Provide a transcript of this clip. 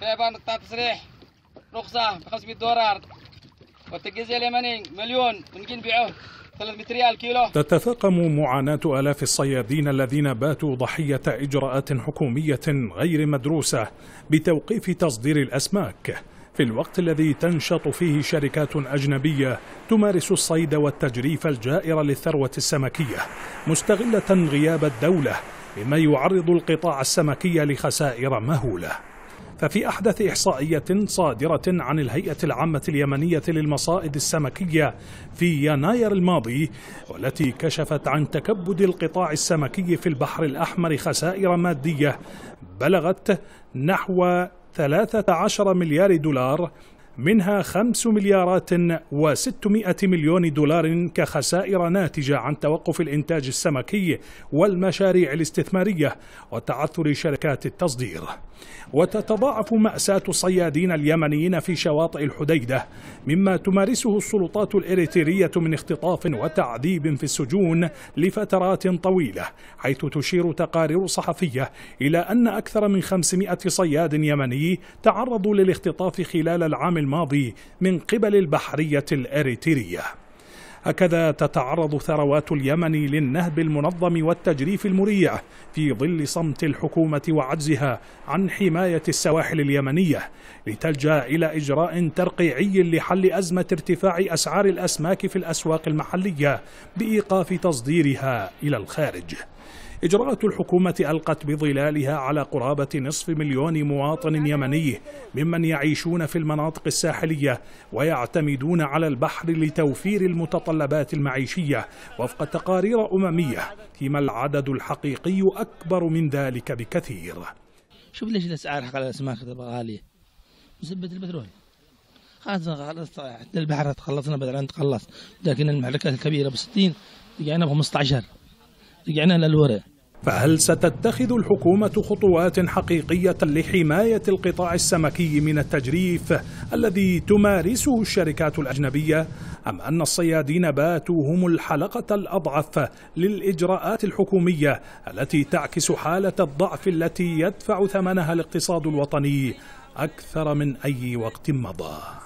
بيبان تصريح رخصة ب 500 دولار والتجهيز اليمني مليون ونجي نبيعوه 300 ريال كيلو تتفاقم معاناة آلاف الصيادين الذين باتوا ضحية إجراءات حكومية غير مدروسة بتوقيف تصدير الأسماك في الوقت الذي تنشط فيه شركات أجنبية تمارس الصيد والتجريف الجائر للثروة السمكية مستغلة غياب الدولة مما يعرض القطاع السمكي لخسائر مهولة ففي أحدث إحصائية صادرة عن الهيئة العامة اليمنية للمصائد السمكية في يناير الماضي والتي كشفت عن تكبد القطاع السمكي في البحر الأحمر خسائر مادية بلغت نحو 13 مليار دولار منها 5 مليارات و600 مليون دولار كخسائر ناتجة عن توقف الإنتاج السمكي والمشاريع الاستثمارية وتعثر شركات التصدير وتتضاعف مأساة الصيادين اليمنيين في شواطئ الحديدة مما تمارسه السلطات الإريترية من اختطاف وتعذيب في السجون لفترات طويلة حيث تشير تقارير صحفية إلى أن أكثر من 500 صياد يمني تعرضوا للاختطاف خلال العام الماضي من قبل البحرية الأريترية هكذا تتعرض ثروات اليمن للنهب المنظم والتجريف المريع في ظل صمت الحكومة وعجزها عن حماية السواحل اليمنية لتلجأ إلى إجراء ترقيعي لحل أزمة ارتفاع أسعار الأسماك في الأسواق المحلية بإيقاف تصديرها إلى الخارج إجراءات الحكومة ألقت بظلالها على قرابة نصف مليون مواطن يمني ممن يعيشون في المناطق الساحلية ويعتمدون على البحر لتوفير المتطلبات المعيشية وفق تقارير أممية فيما العدد الحقيقي أكبر من ذلك بكثير شوف ليش الأسعار حق الأسماك غالية بسبة البترول خلاص خلص حتى البحر تخلصنا بدل أن تخلص لكن المحركات الكبيرة ب 60 ب 15 رجعنا يعني للوراء فهل ستتخذ الحكومة خطوات حقيقية لحماية القطاع السمكي من التجريف الذي تمارسه الشركات الأجنبية أم أن الصيادين باتوا هم الحلقة الأضعف للإجراءات الحكومية التي تعكس حالة الضعف التي يدفع ثمنها الاقتصاد الوطني أكثر من أي وقت مضى